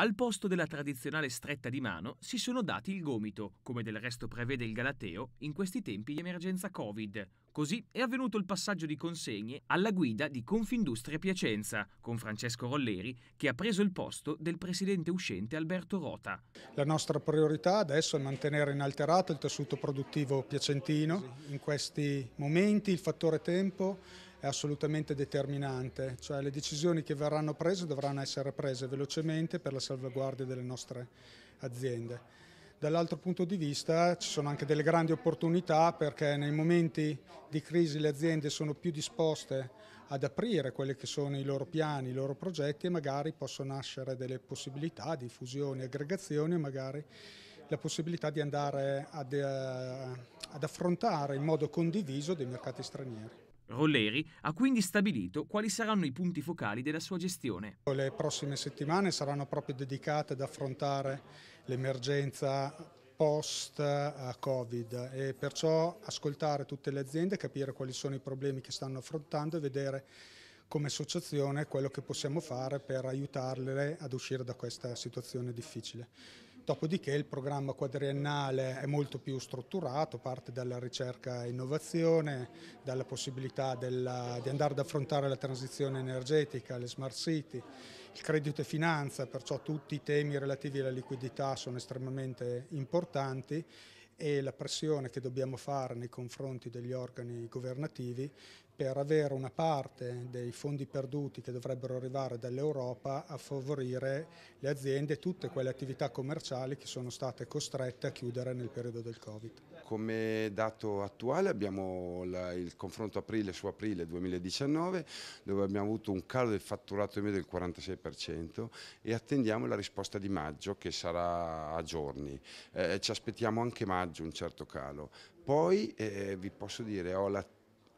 Al posto della tradizionale stretta di mano si sono dati il gomito, come del resto prevede il Galateo, in questi tempi di emergenza Covid, Così è avvenuto il passaggio di consegne alla guida di Confindustria Piacenza, con Francesco Rolleri, che ha preso il posto del presidente uscente Alberto Rota. La nostra priorità adesso è mantenere inalterato il tessuto produttivo piacentino. In questi momenti il fattore tempo è assolutamente determinante, cioè le decisioni che verranno prese dovranno essere prese velocemente per la salvaguardia delle nostre aziende. Dall'altro punto di vista ci sono anche delle grandi opportunità perché nei momenti di crisi le aziende sono più disposte ad aprire quelli che sono i loro piani, i loro progetti e magari possono nascere delle possibilità di fusioni, aggregazioni e magari la possibilità di andare ad, eh, ad affrontare in modo condiviso dei mercati stranieri. Rolleri ha quindi stabilito quali saranno i punti focali della sua gestione. Le prossime settimane saranno proprio dedicate ad affrontare l'emergenza post-Covid eh, e perciò ascoltare tutte le aziende, capire quali sono i problemi che stanno affrontando e vedere come associazione quello che possiamo fare per aiutarle ad uscire da questa situazione difficile. Dopodiché il programma quadriennale è molto più strutturato, parte dalla ricerca e innovazione, dalla possibilità della, di andare ad affrontare la transizione energetica, le smart city, il credito e finanza, perciò tutti i temi relativi alla liquidità sono estremamente importanti e la pressione che dobbiamo fare nei confronti degli organi governativi per avere una parte dei fondi perduti che dovrebbero arrivare dall'Europa a favorire le aziende e tutte quelle attività commerciali che sono state costrette a chiudere nel periodo del Covid. Come dato attuale abbiamo il confronto aprile su aprile 2019 dove abbiamo avuto un calo del fatturato medio del 46% e attendiamo la risposta di maggio che sarà a giorni. Eh, ci aspettiamo anche maggio un certo calo. Poi eh, vi posso dire ho la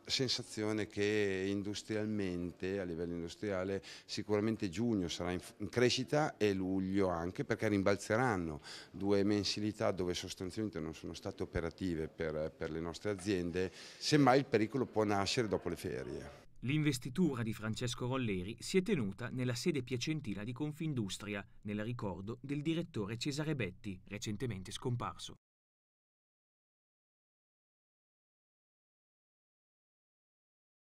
sensazione che industrialmente, a livello industriale, sicuramente giugno sarà in, crescita e luglio anche perché rimbalzeranno due mensilità dove sostanzialmente non sono state operative per, per le nostre aziende, semmai il pericolo può nascere dopo le ferie. L'investitura di Francesco Rolleri si è tenuta nella sede piacentina di Confindustria, nel ricordo del direttore Cesare Betti, recentemente scomparso.